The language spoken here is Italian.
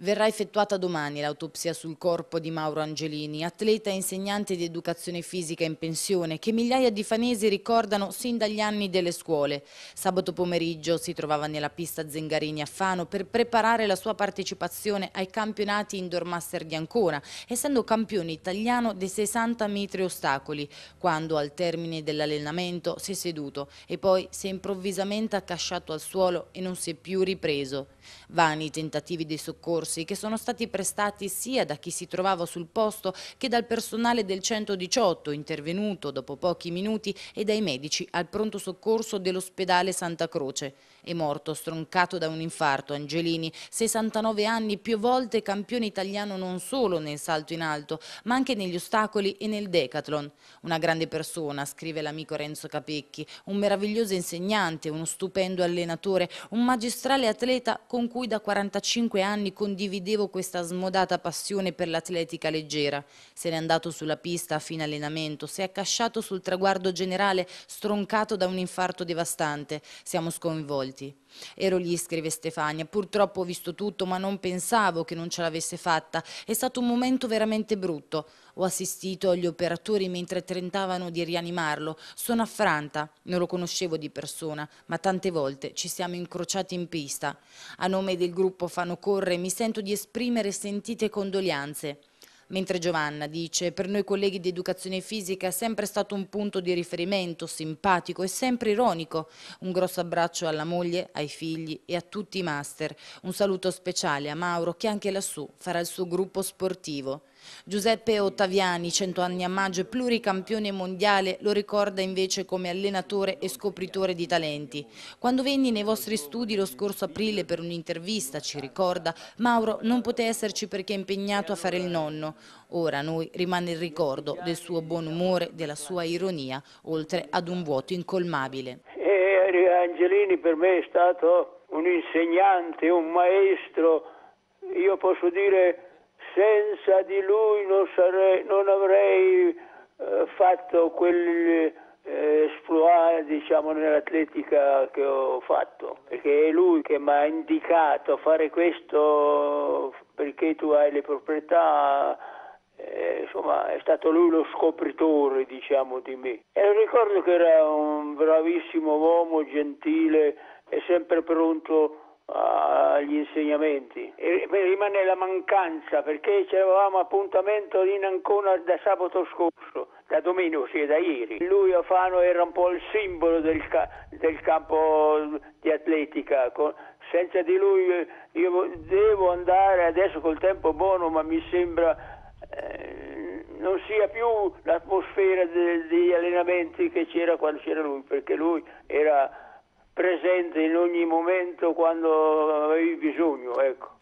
Verrà effettuata domani l'autopsia sul corpo di Mauro Angelini, atleta e insegnante di educazione fisica in pensione, che migliaia di fanesi ricordano sin dagli anni delle scuole. Sabato pomeriggio si trovava nella pista Zengarini a Fano per preparare la sua partecipazione ai campionati Indoor Master di Ancona, essendo campione italiano dei 60 metri ostacoli, quando al termine dell'allenamento si è seduto e poi si è improvvisamente accasciato al suolo e non si è più ripreso. Vani tentativi di soccorso soccorsi che sono stati prestati sia da chi si trovava sul posto che dal personale del 118 intervenuto dopo pochi minuti e dai medici al pronto soccorso dell'ospedale Santa Croce. È morto stroncato da un infarto Angelini, 69 anni, più volte campione italiano non solo nel salto in alto ma anche negli ostacoli e nel decathlon. Una grande persona, scrive l'amico Renzo Capecchi, un meraviglioso insegnante, uno stupendo allenatore, un magistrale atleta con cui da 45 anni condividono condividevo questa smodata passione per l'atletica leggera. Se n'è andato sulla pista a fine allenamento, si è accasciato sul traguardo generale stroncato da un infarto devastante. Siamo sconvolti. Ero lì, scrive Stefania, purtroppo ho visto tutto, ma non pensavo che non ce l'avesse fatta. È stato un momento veramente brutto. Ho assistito agli operatori mentre tentavano di rianimarlo. Sono affranta, non lo conoscevo di persona, ma tante volte ci siamo incrociati in pista. A nome del gruppo Fano Corre mi sento sento di esprimere sentite condoglianze. Mentre Giovanna dice, per noi colleghi di educazione fisica è sempre stato un punto di riferimento, simpatico e sempre ironico. Un grosso abbraccio alla moglie, ai figli e a tutti i master. Un saluto speciale a Mauro che anche lassù farà il suo gruppo sportivo. Giuseppe Ottaviani, 100 anni a maggio e pluricampione mondiale, lo ricorda invece come allenatore e scopritore di talenti. Quando venni nei vostri studi lo scorso aprile per un'intervista, ci ricorda, Mauro non poté esserci perché è impegnato a fare il nonno. Ora a noi rimane il ricordo del suo buon umore, della sua ironia, oltre ad un vuoto incolmabile. E Angelini per me è stato un insegnante, un maestro, io posso dire senza di lui non, sarei, non avrei eh, fatto quel eh, diciamo, nell'atletica che ho fatto, perché è lui che mi ha indicato a fare questo perché tu hai le proprietà, eh, insomma è stato lui lo scopritore diciamo, di me. E ricordo che era un bravissimo uomo, gentile e sempre pronto agli insegnamenti e rimane la mancanza perché avevamo appuntamento in Ancona da sabato scorso da domenica, sì, da ieri lui a Fano era un po' il simbolo del, ca- del campo di atletica Con- senza di lui eh, io devo andare adesso col tempo buono ma mi sembra eh, non sia più l'atmosfera degli allenamenti che c'era quando c'era lui perché lui era presente in ogni momento quando avevi bisogno. Ecco.